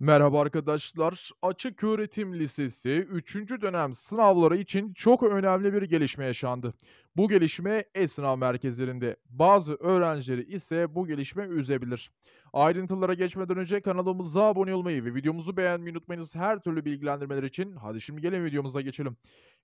Merhaba arkadaşlar. Açık Öğretim Lisesi 3. dönem sınavları için çok önemli bir gelişme yaşandı. Bu gelişme esnaf merkezlerinde bazı öğrencileri ise bu gelişme üzebilir. Ayrıntılara geçmeden önce kanalımıza abone olmayı ve videomuzu beğenmeyi unutmayınız her türlü bilgilendirmeler için. Hadi şimdi gelin videomuza geçelim.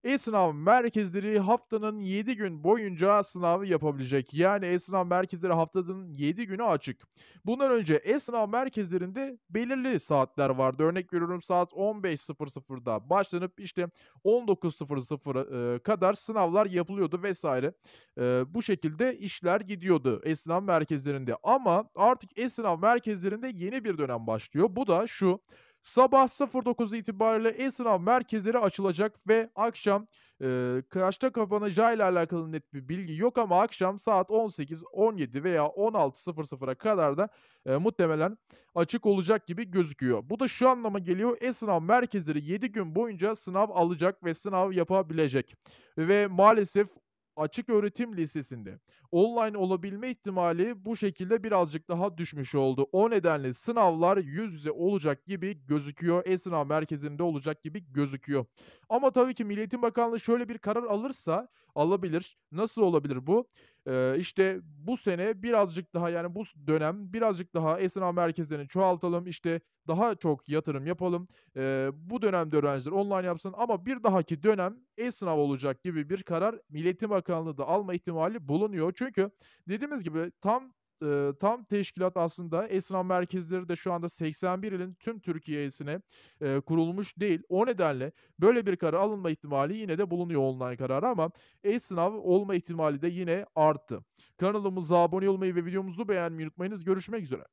Esnaf merkezleri haftanın 7 gün boyunca sınavı yapabilecek. Yani esnaf merkezleri haftanın 7 günü açık. Bundan önce esnaf merkezlerinde belirli saatler vardı. Örnek veriyorum saat 15.00'da başlanıp işte 19.00 kadar sınavlar yapılıyordu ve vesaire. E, bu şekilde işler gidiyordu esnaf merkezlerinde ama artık esnaf merkezlerinde yeni bir dönem başlıyor. Bu da şu Sabah 09 itibariyle esnaf merkezleri açılacak ve akşam e, kaçta kapanacağıyla alakalı net bir bilgi yok ama akşam saat 18, 17 veya 16.00'a kadar da e, muhtemelen açık olacak gibi gözüküyor. Bu da şu anlama geliyor. E-sınav merkezleri 7 gün boyunca sınav alacak ve sınav yapabilecek. Ve maalesef açık öğretim lisesinde online olabilme ihtimali bu şekilde birazcık daha düşmüş oldu. O nedenle sınavlar yüz yüze olacak gibi gözüküyor. E-sınav merkezinde olacak gibi gözüküyor. Ama tabii ki Milli Eğitim Bakanlığı şöyle bir karar alırsa alabilir. Nasıl olabilir bu? Ee, işte bu sene birazcık daha yani bu dönem birazcık daha esnaf merkezlerini çoğaltalım. İşte daha çok yatırım yapalım. Ee, bu dönemde öğrenciler online yapsın ama bir dahaki dönem esnaf olacak gibi bir karar milletim Eğitim Bakanlığı da alma ihtimali bulunuyor. Çünkü dediğimiz gibi tam e, tam teşkilat aslında esnaf merkezleri de şu anda 81 ilin tüm Türkiye'sine e, kurulmuş değil. O nedenle böyle bir karar alınma ihtimali yine de bulunuyor online kararı ama esnaf olma ihtimali de yine arttı. Kanalımıza abone olmayı ve videomuzu beğenmeyi unutmayınız. Görüşmek üzere.